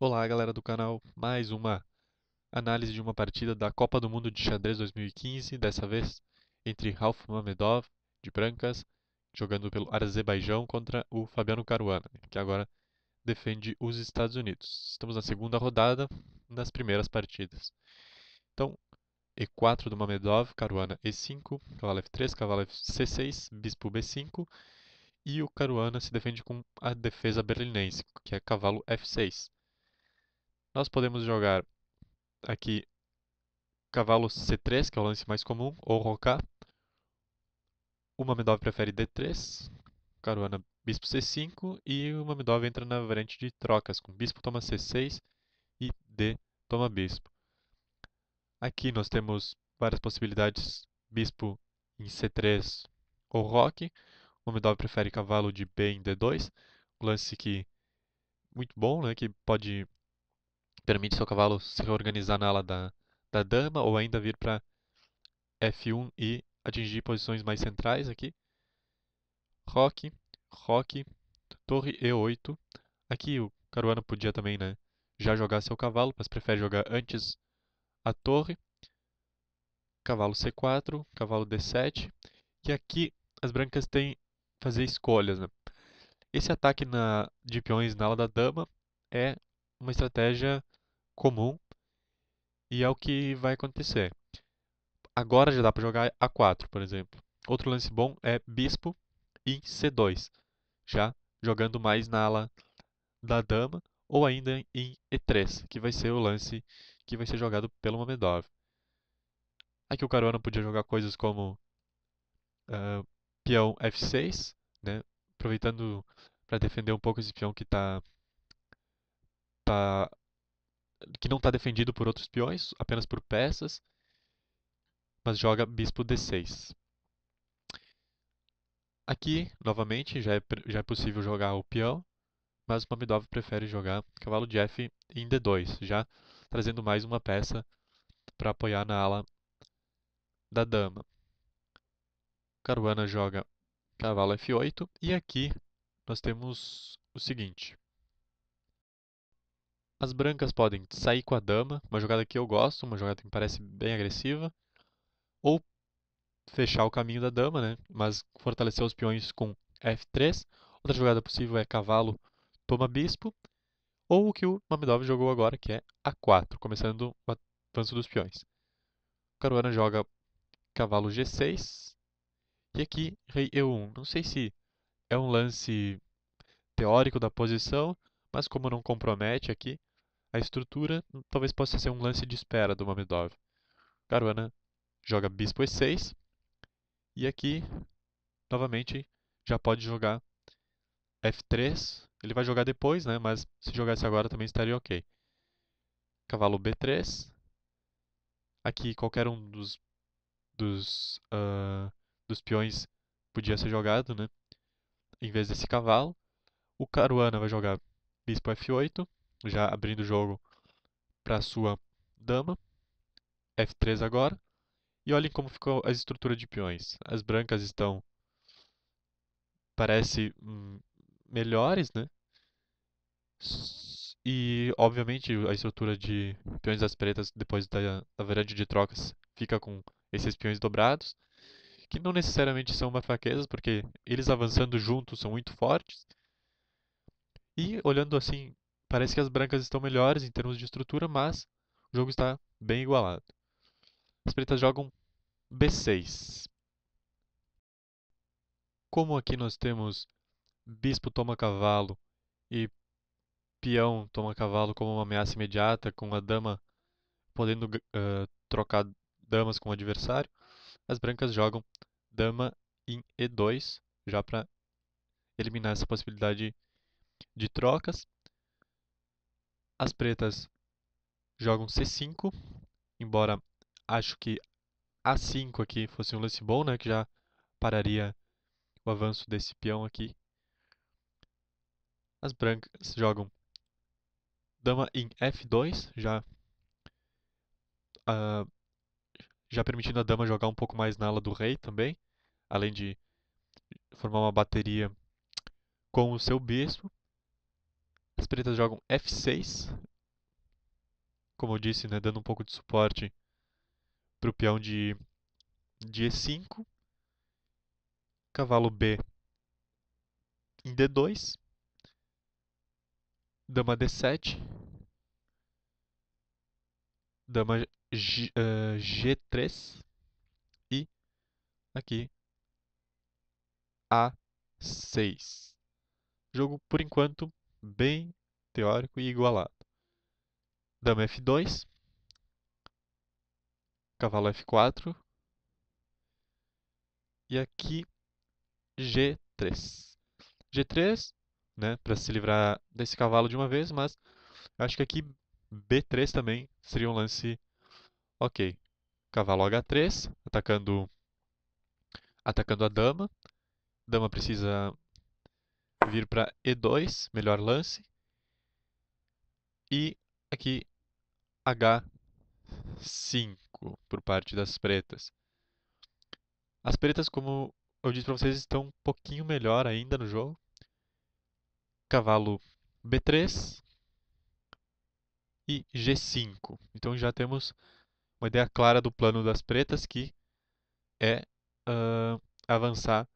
Olá, galera do canal. Mais uma análise de uma partida da Copa do Mundo de Xadrez 2015, dessa vez entre Ralf Mamedov, de brancas, jogando pelo Azerbaijão contra o Fabiano Caruana, que agora defende os Estados Unidos. Estamos na segunda rodada das primeiras partidas. Então, E4 do Mamedov, Caruana E5, cavalo F3, cavalo C6, bispo B5, e o Caruana se defende com a defesa berlinense, que é cavalo F6. Nós podemos jogar aqui cavalo c3, que é o lance mais comum, ou rocar. O Mamedov prefere d3, caruana bispo c5 e o Mamedov entra na variante de trocas, com bispo toma c6 e d toma bispo. Aqui nós temos várias possibilidades, bispo em c3 ou roque. O Mamedov prefere cavalo de b em d2, um lance que muito bom, né, que pode permite seu cavalo se reorganizar na ala da, da dama ou ainda vir para F1 e atingir posições mais centrais aqui. Roque, roque, torre E8. Aqui o Caruana podia também né, já jogar seu cavalo, mas prefere jogar antes a torre. Cavalo C4, cavalo D7. E aqui as brancas têm fazer escolhas. Né? Esse ataque na, de peões na ala da dama é uma estratégia comum e é o que vai acontecer. Agora já dá para jogar A4, por exemplo. Outro lance bom é Bispo em C2, já jogando mais na ala da dama ou ainda em E3, que vai ser o lance que vai ser jogado pelo Mamedov. Aqui o Caruana podia jogar coisas como uh, peão F6, né? aproveitando para defender um pouco esse peão que está tá, tá que não está defendido por outros peões, apenas por peças, mas joga bispo d6. Aqui, novamente, já é, já é possível jogar o peão, mas o Mamidov prefere jogar cavalo de f em d2, já trazendo mais uma peça para apoiar na ala da dama. Caruana joga cavalo f8 e aqui nós temos o seguinte. As brancas podem sair com a dama, uma jogada que eu gosto, uma jogada que me parece bem agressiva, ou fechar o caminho da dama, né? Mas fortalecer os peões com F3. Outra jogada possível é cavalo toma bispo, ou o que o Mamedov jogou agora, que é A4, começando o avanço dos peões. O Caruana joga cavalo G6 e aqui rei E1. Não sei se é um lance teórico da posição, mas como não compromete aqui, a estrutura hum, talvez possa ser um lance de espera do Mamedov. Caruana joga bispo e6. E aqui, novamente, já pode jogar f3. Ele vai jogar depois, né? Mas se jogasse agora também estaria ok. Cavalo b3. Aqui qualquer um dos, dos, uh, dos peões podia ser jogado, né? Em vez desse cavalo. O Caruana vai jogar bispo f8 já abrindo o jogo para sua dama. F3 agora. E olhem como ficou a estrutura de peões. As brancas estão parece hum, melhores, né? E obviamente a estrutura de peões das pretas depois da, da variante de trocas fica com esses peões dobrados, que não necessariamente são uma fraqueza, porque eles avançando juntos são muito fortes. E olhando assim Parece que as brancas estão melhores em termos de estrutura, mas o jogo está bem igualado. As pretas jogam B6. Como aqui nós temos bispo toma cavalo e peão toma cavalo como uma ameaça imediata, com a dama podendo uh, trocar damas com o adversário, as brancas jogam dama em E2, já para eliminar essa possibilidade de trocas. As pretas jogam C5, embora acho que A5 aqui fosse um lance bom, né, que já pararia o avanço desse peão aqui. As brancas jogam dama em F2, já uh, já permitindo a dama jogar um pouco mais na ala do rei também, além de formar uma bateria com o seu bispo. As pretas jogam F6. Como eu disse, né, dando um pouco de suporte para o peão de, de E5. Cavalo B em D2. Dama D7. Dama G, uh, eh, G3. E aqui A6. Jogo, por enquanto, bem teórico e igualado. Dama F2, cavalo F4 e aqui G3. G3, né, para se livrar desse cavalo de uma vez, mas acho que aqui B3 também seria um lance ok. Cavalo H3, atacando atacando a dama. Dama precisa vir para E2, melhor lance, e aqui H5 por parte das pretas. As pretas, como eu disse para vocês, estão um pouquinho melhor ainda no jogo. Cavalo B3 e G5. Então já temos uma ideia clara do plano das pretas que é uh, avançar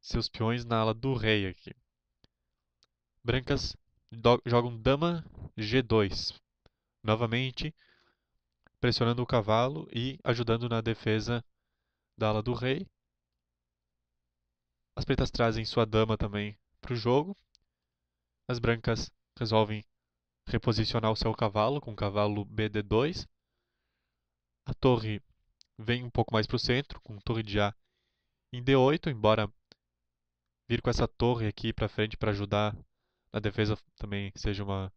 seus peões na ala do rei aqui brancas jogam dama g2, novamente pressionando o cavalo e ajudando na defesa da ala do rei. As pretas trazem sua dama também para o jogo. As brancas resolvem reposicionar o seu cavalo com o cavalo BD2. A torre vem um pouco mais para o centro, com torre de A em D8, embora vir com essa torre aqui para frente para ajudar na defesa também seja uma,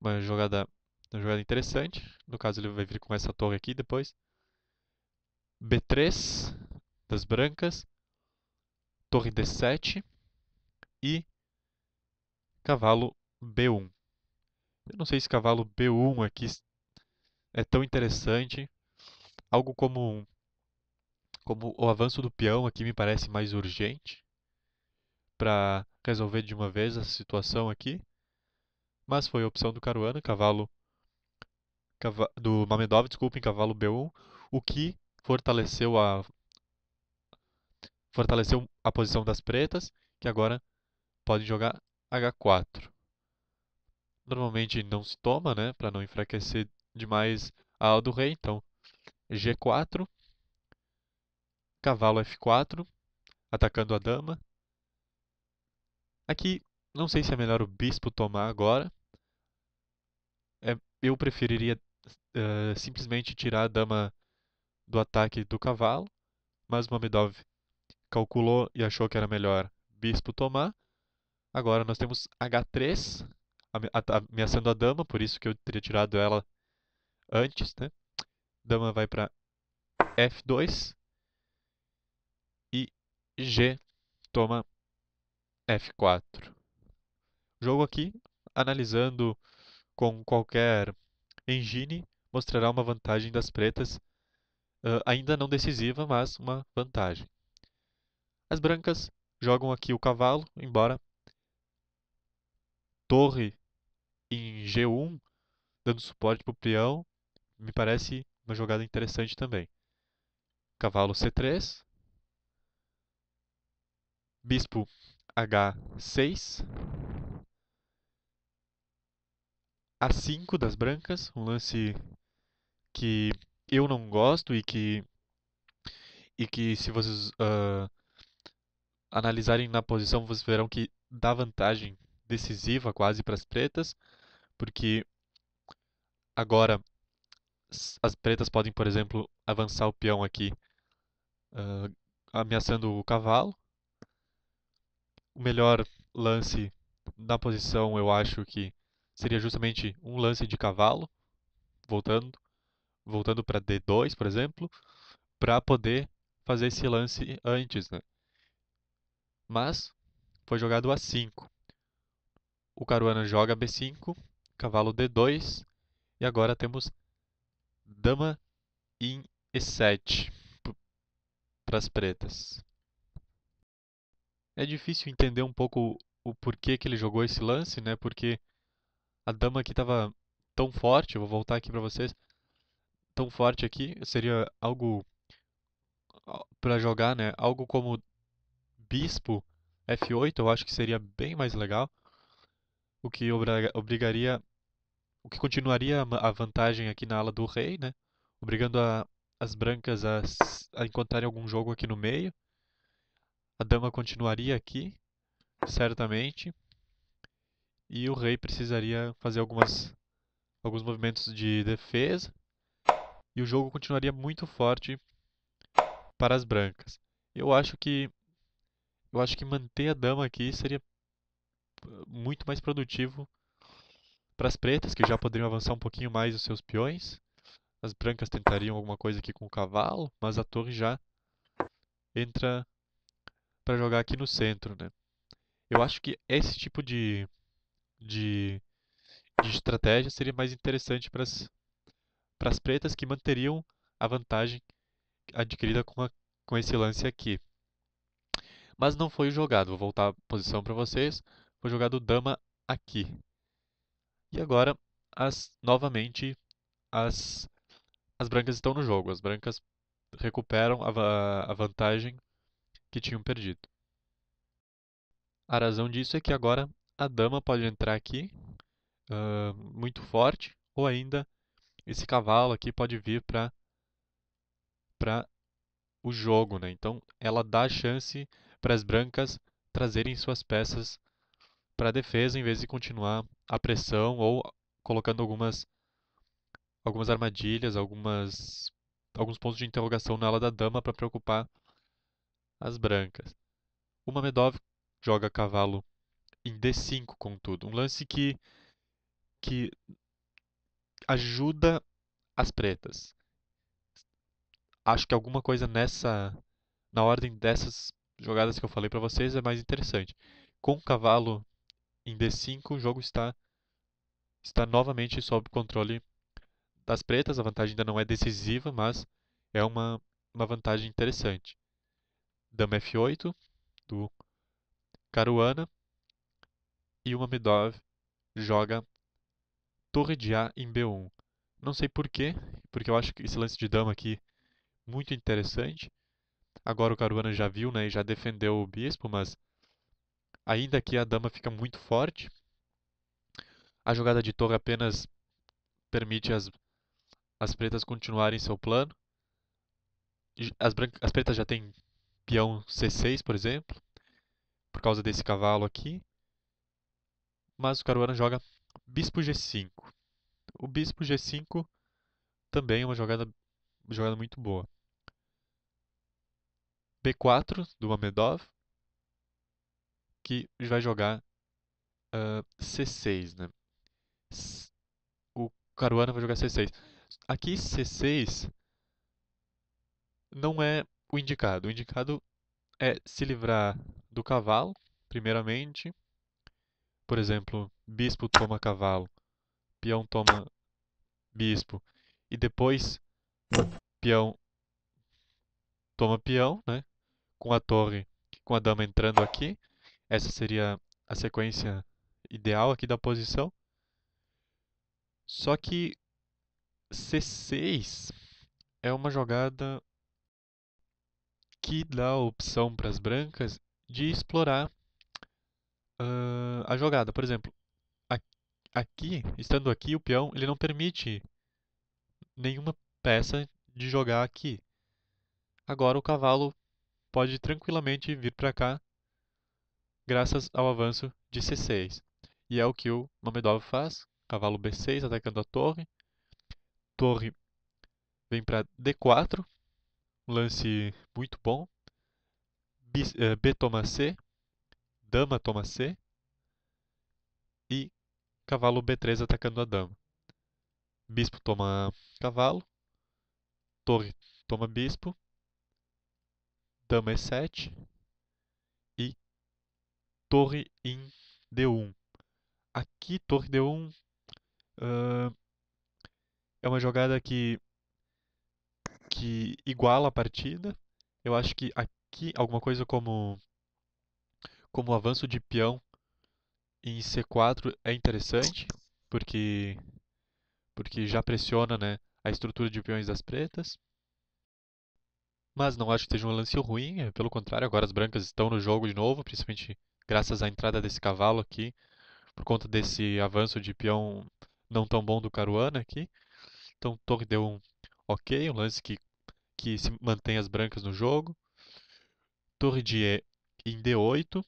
uma jogada uma jogada interessante. No caso, ele vai vir com essa torre aqui depois. B3 das brancas. Torre D7 e cavalo B1. Eu não sei se cavalo B1 aqui é tão interessante. Algo como, como o avanço do peão aqui me parece mais urgente para resolver de uma vez essa situação aqui. Mas foi a opção do Caruana, cavalo do Mamedov, desculpem, cavalo B1, o que fortaleceu a fortaleceu a posição das pretas, que agora podem jogar H4. Normalmente não se toma, né, para não enfraquecer demais a ala do rei, então G4, cavalo F4, atacando a dama, Aqui, não sei se é melhor o bispo tomar agora. É, eu preferiria uh, simplesmente tirar a dama do ataque do cavalo, mas Mamedov calculou e achou que era melhor bispo tomar. Agora nós temos H3 ameaçando a dama, por isso que eu teria tirado ela antes, né? Dama vai para F2 e G toma F4. Jogo aqui, analisando com qualquer engine, mostrará uma vantagem das pretas, uh, ainda não decisiva, mas uma vantagem. As brancas jogam aqui o cavalo, embora torre em G1, dando suporte para o peão, me parece uma jogada interessante também. Cavalo C3, bispo H6. A5 das brancas, um lance que eu não gosto e que e que se vocês uh, analisarem na posição vocês verão que dá vantagem decisiva quase para as pretas, porque agora as pretas podem, por exemplo, avançar o peão aqui, uh, ameaçando o cavalo, o melhor lance na posição, eu acho que seria justamente um lance de cavalo, voltando, voltando para D2, por exemplo, para poder fazer esse lance antes, né? Mas foi jogado A5. O Caruana joga B5, cavalo D2 e agora temos dama em E7 para as pretas é difícil entender um pouco o porquê que ele jogou esse lance, né? Porque a dama aqui estava tão forte, vou voltar aqui para vocês, tão forte aqui, seria algo para jogar, né? Algo como bispo F8, eu acho que seria bem mais legal, o que obrigaria o que continuaria a vantagem aqui na ala do rei, né? Obrigando a, as brancas a, a encontrarem algum jogo aqui no meio. A dama continuaria aqui, certamente, e o rei precisaria fazer algumas, alguns movimentos de defesa, e o jogo continuaria muito forte para as brancas. Eu acho que eu acho que manter a dama aqui seria uh, muito mais produtivo para as pretas, que já poderiam avançar um pouquinho mais os seus peões. As brancas tentariam alguma coisa aqui com o cavalo, mas a torre já entra para jogar aqui no centro, né? Eu acho que esse tipo de, de, de estratégia seria mais interessante para as pretas que manteriam a vantagem adquirida com, a, com esse lance aqui. Mas não foi jogado. Vou voltar a posição para vocês. Foi jogado dama aqui. E agora, as, novamente, as, as brancas estão no jogo. As brancas recuperam a, a vantagem que tinham perdido. A razão disso é que agora a dama pode entrar aqui uh, muito forte, ou ainda esse cavalo aqui pode vir para para o jogo, né? Então ela dá chance para as brancas trazerem suas peças para a defesa em vez de continuar a pressão ou colocando algumas algumas armadilhas, algumas alguns pontos de interrogação na ala da dama para preocupar as brancas. O Mamedov joga cavalo em D5, contudo. Um lance que, que ajuda as pretas. Acho que alguma coisa nessa. Na ordem dessas jogadas que eu falei para vocês é mais interessante. Com o cavalo em D5, o jogo está, está novamente sob controle das pretas. A vantagem ainda não é decisiva, mas é uma, uma vantagem interessante dama f8 do Caruana e o Mamedov joga torre de A em B1. Não sei porquê, porque eu acho que esse lance de dama aqui muito interessante. Agora o Caruana já viu né, e já defendeu o bispo, mas ainda que a dama fica muito forte, a jogada de torre apenas permite as, as pretas continuarem seu plano. As, as pretas já têm peão c6, por exemplo, por causa desse cavalo aqui. Mas o Caruana joga bispo g5. O bispo g5 também é uma jogada, jogada muito boa. b4 do Mamedov, que vai jogar uh, ah, c6, né? O Caruana vai jogar c6. Aqui c6 não é o indicado? O indicado é se livrar do cavalo, primeiramente. Por exemplo, bispo toma cavalo, peão toma bispo e depois peão toma peão, né? Com a torre, com a dama entrando aqui. Essa seria a sequência ideal aqui da posição. Só que C6 é uma jogada que dá a opção para as brancas de explorar uh, a jogada. Por exemplo, aqui, estando aqui, o peão ele não permite nenhuma peça de jogar aqui. Agora o cavalo pode tranquilamente vir para cá graças ao avanço de C6. E é o que o Mamedov faz. Cavalo B6 atacando a torre. Torre vem para D4 lance muito bom. B, é, B toma C, dama toma C e cavalo B3 atacando a dama. Bispo toma cavalo, torre toma bispo, dama é E7 e torre em D1. Aqui, torre D1 uh, é uma jogada que que iguala a partida. Eu acho que aqui alguma coisa como como avanço de peão em C4 é interessante, porque porque já pressiona, né, a estrutura de peões das pretas. Mas não acho que seja um lance ruim, é, pelo contrário, agora as brancas estão no jogo de novo, principalmente graças à entrada desse cavalo aqui, por conta desse avanço de peão não tão bom do Caruana aqui. Então Torre deu um ok, um lance que, que se mantém as brancas no jogo. Torre de E em D8.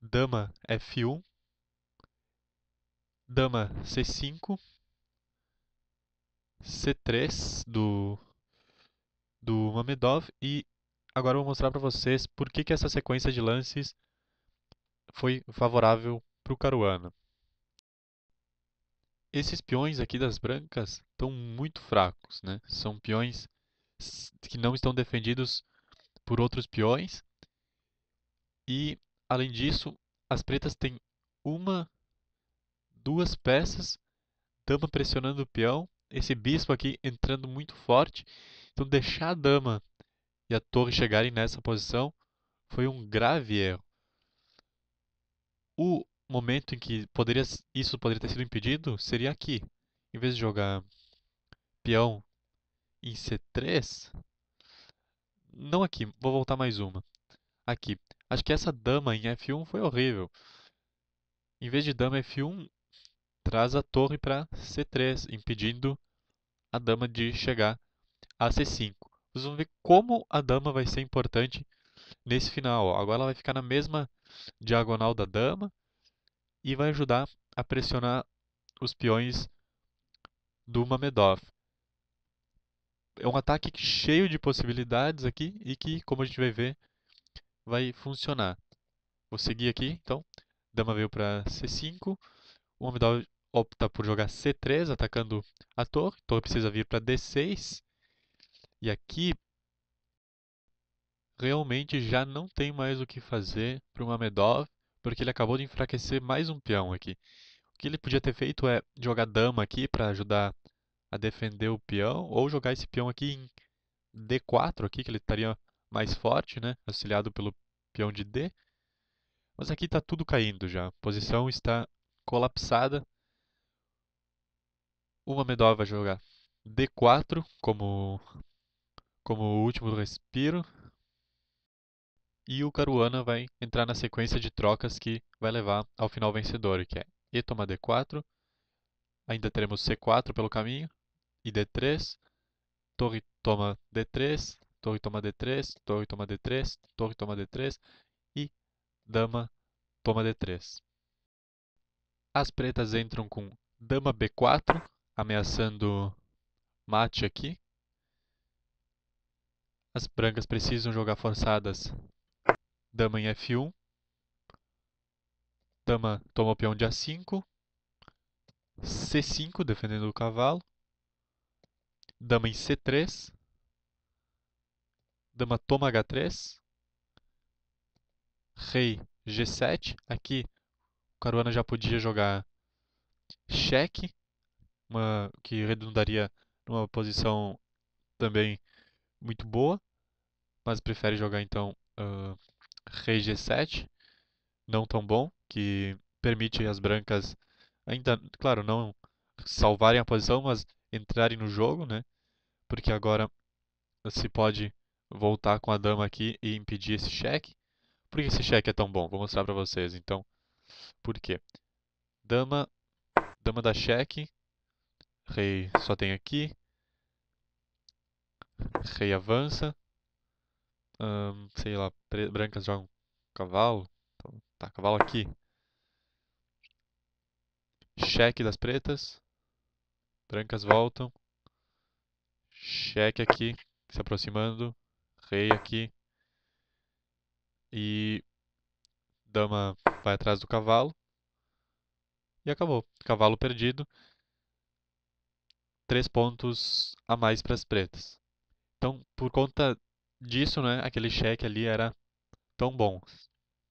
Dama F1. Dama C5. C3 do, do Mamedov. E agora eu vou mostrar para vocês por que, que essa sequência de lances foi favorável para o Caruana. Esses peões aqui das brancas estão muito fracos, né? São peões que não estão defendidos por outros peões. E, além disso, as pretas têm uma, duas peças, dama pressionando o peão, esse bispo aqui entrando muito forte. Então, deixar a dama e a torre chegarem nessa posição foi um grave erro. O momento em que poderia, isso poderia ter sido impedido seria aqui. Em vez de jogar peão em C3, não aqui, vou voltar mais uma. Aqui. Acho que essa dama em F1 foi horrível. Em vez de dama F1, traz a torre para C3, impedindo a dama de chegar a C5. Vocês vão ver como a dama vai ser importante nesse final. Agora ela vai ficar na mesma diagonal da dama, e vai ajudar a pressionar os peões do Mamedov. É um ataque cheio de possibilidades aqui e que, como a gente vai ver, vai funcionar. Vou seguir aqui, então. Dama veio para C5. O Mamedov opta por jogar C3, atacando a torre. A então, torre precisa vir para D6. E aqui, realmente já não tem mais o que fazer para o Mamedov porque ele acabou de enfraquecer mais um peão aqui. O que ele podia ter feito é jogar dama aqui para ajudar a defender o peão, ou jogar esse peão aqui em D4 aqui, que ele estaria mais forte, né? Auxiliado pelo peão de D. Mas aqui está tudo caindo já. A posição está colapsada. Uma medova vai jogar D4 como, como último respiro. E o Caruana vai entrar na sequência de trocas que vai levar ao final vencedor, que é E toma D4, ainda teremos C4 pelo caminho, e D3, torre toma D3, torre toma D3, torre toma D3, torre toma D3, e dama toma D3. As pretas entram com dama B4, ameaçando mate aqui. As brancas precisam jogar forçadas dama em F1, dama toma o peão de A5, C5 defendendo o cavalo, dama em C3, dama toma H3, rei G7, aqui o Caruana já podia jogar cheque, uma, que redundaria numa posição também muito boa, mas prefere jogar então uh, rei g7, não tão bom, que permite as brancas ainda, claro, não salvarem a posição, mas entrarem no jogo, né? Porque agora se pode voltar com a dama aqui e impedir esse cheque. Por que esse cheque é tão bom? Vou mostrar para vocês, então. Por quê? Dama, dama da cheque, rei só tem aqui, rei avança, sei lá, brancas jogam cavalo. Então, tá, cavalo aqui. Cheque das pretas. Brancas voltam. Cheque aqui, se aproximando. Rei aqui. E dama vai atrás do cavalo. E acabou. Cavalo perdido. Três pontos a mais para as pretas. Então, por conta disso, né, aquele cheque ali era tão bom.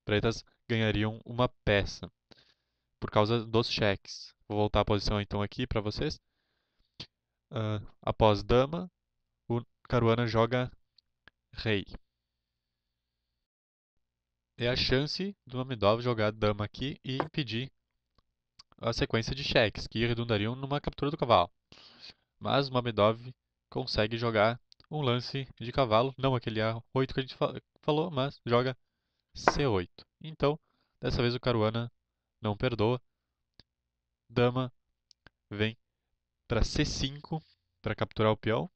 Pretas ganhariam uma peça por causa dos cheques. Vou voltar a posição então aqui para vocês. Uh, após dama, o Caruana joga rei. É a chance do Mamedov jogar dama aqui e impedir a sequência de cheques, que redundariam numa captura do cavalo. Mas o Mamedov consegue jogar um lance de cavalo, não aquele A8 que a gente fa falou, mas joga C8. Então, dessa vez o Caruana não perdoa. Dama vem para C5 para capturar o peão.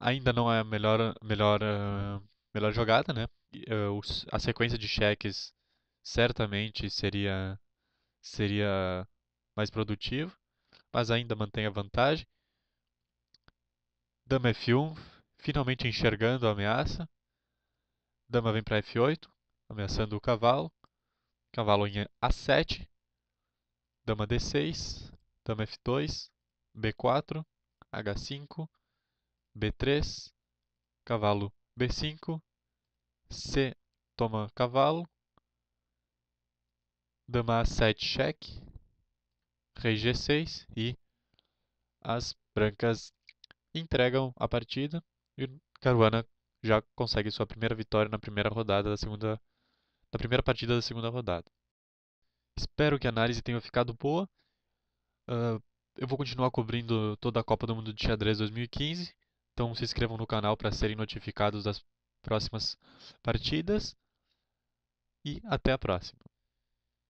Ainda não é a melhor, melhor, melhor jogada, né? Eh, a sequência de cheques certamente seria, seria mais produtivo, mas ainda mantém a vantagem. Dama F1, finalmente enxergando a ameaça. Dama vem para F8, ameaçando o cavalo. Cavalo em A7. Dama D6, Dama F2, B4, H5, B3, cavalo B5, C toma cavalo, dama A7 cheque, rei G6 e as brancas entregam a partida e Caruana já consegue sua primeira vitória na primeira rodada da segunda da primeira partida da segunda rodada. Espero que a análise tenha ficado boa. Uh, eu vou continuar cobrindo toda a Copa do Mundo de Xadrez 2015, então se inscrevam no canal para serem notificados das próximas partidas e até a próxima.